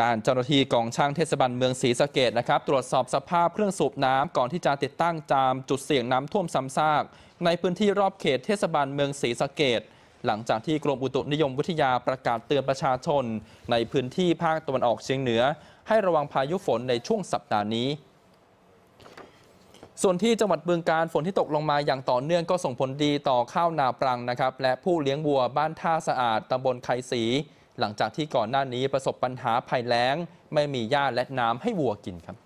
ด้านเจ้าหน้าที่กองช่างเทศบาลเมืองศรีสะเกดนะครับตรวจสอบสภาพเครื่องสูบน้ำก่อนที่จะติดตั้งจามจุดเสี่ยงน้ำท่วมซ้ำซาก ในพื้นที่รอบเขตเทศบาลเมืองศรีสะเกดหลังจากที่กรมอุตุนิยมวิทยาประกาศเตือนประชาชน ในพื้นที่ภาคตะวันออกเฉียงเหนือ ให้ระวังพายุฝนในช่วงสัปดาห์นี้ ส่วนที่จังหวัดบึงการฝนที่ตกลงมาอย่างต่อเนื่องก็ส่งผลดีต่อข้าวนาปรังนะครับและผู้เลี้ยงวัวบ้านท่าสะอาดตำบลไคสีหลังจากที่ก่อนหน้านี้ประสบปัญหาภัยแล้ง ไม่มีหญ้าและน้ำให้วัวกินครับ